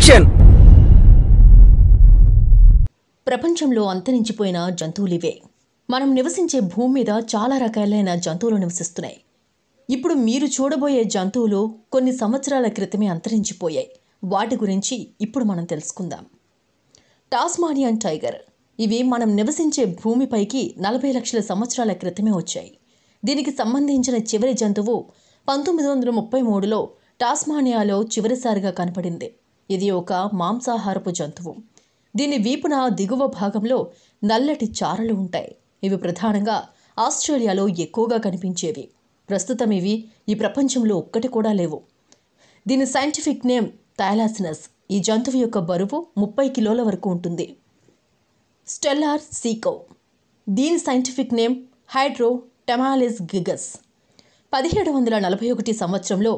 action ప్రపంచంలో అంతరించిపోయిన జంతువులివే మనం నివసించే భూమి మీద చాలా రకాలైన జంతువులు నివసిస్తున్నాయి ఇప్పుడు మీరు చూడబోయే జంతువులు కొన్ని సంవత్సరాల క్రితమే అంతరించిపోయాయి వాటి గురించి ఇప్పుడు మనం తెలుసుకుందాం టాస్మానియన్ టైగర్ ఇవి మనం నివసించే భూమిపైకి నలభై లక్షల సంవత్సరాల క్రితమే వచ్చాయి దీనికి సంబంధించిన చివరి జంతువు పంతొమ్మిది వందల ముప్పై మూడులో టాస్మానియాలో చివరిసారిగా కనపడింది ఇది ఒక మాంసాహారపు జంతువు దీని వీపున దిగువ భాగంలో నల్లటి చారలు ఉంటాయి ఇవి ప్రధానంగా ఆస్ట్రేలియాలో ఎక్కువగా కనిపించేవి ప్రస్తుతం ఇవి ఈ ప్రపంచంలో ఒక్కటి కూడా లేవు దీని సైంటిఫిక్ నేమ్ థైలాసినస్ ఈ జంతువు యొక్క బరువు ముప్పై కిలోల వరకు ఉంటుంది స్టెల్లార్ సీకో దీని scientific name Hydrodamalis gigas పదిహేడు వందల నలభై ఒకటి సంవత్సరంలో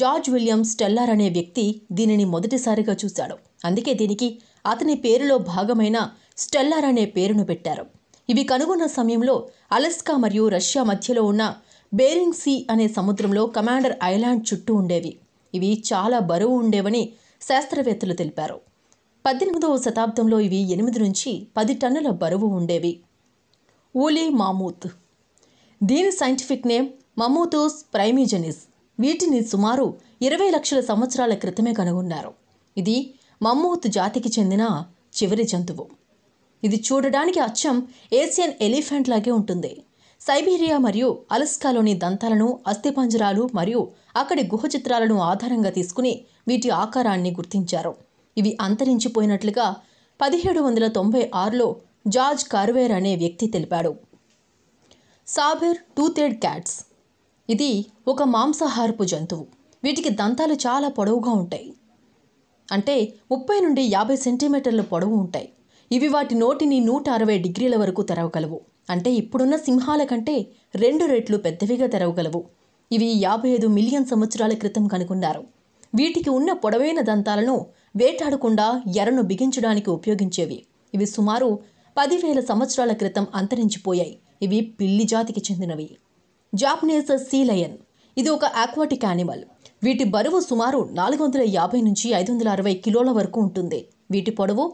జార్జ్ విలియం స్టెల్లార్ అనే వ్యక్తి దీనిని మొదటిసారిగా చూశాడు అందుకే దీనికి అతని పేరులో భాగమైన స్టెల్లార్ అనే పేరును పెట్టారు ఇవి కనుగొన్న సమయంలో అలస్కా మరియు రష్యా మధ్యలో ఉన్న బేరింగ్ సీ అనే సముద్రంలో కమాండర్ ఐలాండ్ చుట్టూ ఉండేవి ఇవి చాలా బరువు ఉండేవని శాస్త్రవేత్తలు తెలిపారు పద్దెనిమిదవ శతాబ్దంలో ఇవి ఎనిమిది నుంచి పది టన్నుల బరువు ఉండేవి ఊలీ మామూత్ దీని సైంటిఫిక్ నేమ్ మమూతోస్ ప్రైమీజెనిస్ వీటిని సుమారు ఇరవై లక్షల సంవత్సరాల క్రితమే కనుగొన్నారు ఇది మమ్మూత్ జాతికి చెందిన చివరి జంతువు ఇది చూడడానికి అచ్చం ఏషియన్ ఎలిఫెంట్ లాగే ఉంటుంది సైబీరియా మరియు అలస్కాలోని దంతాలను అస్థిపంజరాలు మరియు అక్కడి గుహ చిత్రాలను ఆధారంగా తీసుకుని వీటి ఆకారాన్ని గుర్తించారు ఇవి అంతరించిపోయినట్లుగా పదిహేడు వందల తొంభై ఆరులో జార్జ్ కార్వేర్ అనే వ్యక్తి తెలిపాడు సాబిర్ టూతేడ్ క్యాట్స్ ఇది ఒక మాంసాహారపు జంతువు వీటికి దంతాలు చాలా పొడవుగా ఉంటాయి అంటే ముప్పై నుండి యాభై సెంటీమీటర్ల పొడవు ఉంటాయి ఇవి వాటి నోటిని నూట అరవై డిగ్రీల వరకు తెరవగలవు అంటే ఇప్పుడున్న సింహాల కంటే రెండు రెట్లు పెద్దవిగా తెరవగలవు ఇవి యాభై ఐదు మిలియన్ సంవత్సరాల క్రితం కనుగొన్నారు వీటికి ఉన్న పొడవైన దంతాలను వేటాడకుండా ఎరను బిగించడానికి ఉపయోగించేవి ఇవి సుమారు పదివేల సంవత్సరాల క్రితం అంతరించిపోయాయి ఇవి పిల్లి జాతికి చెందినవి జాపనీస్ సీ లయన్ ఇది ఒక ఆక్వాటిక్ యానిమల్ వీటి బరువు సుమారు నాలుగు వందల యాభై నుంచి ఐదు వందల అరవై కిలోల వరకు ఉంటుంది వీటి పొడవు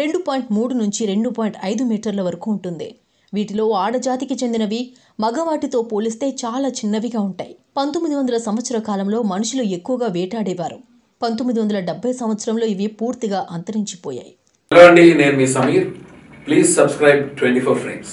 రెండు పాయింట్ మూడు నుంచి రెండు పాయింట్ ఐదు మీటర్ల వరకు ఉంటుంది వీటిలో ఆడజాతికి చెందినవి మగవాటితో పోలిస్తే చాలా చిన్నవిగా ఉంటాయి పంతొమ్మిది వందల సంవత్సర కాలంలో మనుషులు ఎక్కువగా వేటాడేవారు పంతొమ్మిది వందల డెబ్బై సంవత్సరంలో ఇవి పూర్తిగా అంతరించిపోయాయి నేను మీ Sameer please subscribe twenty four frames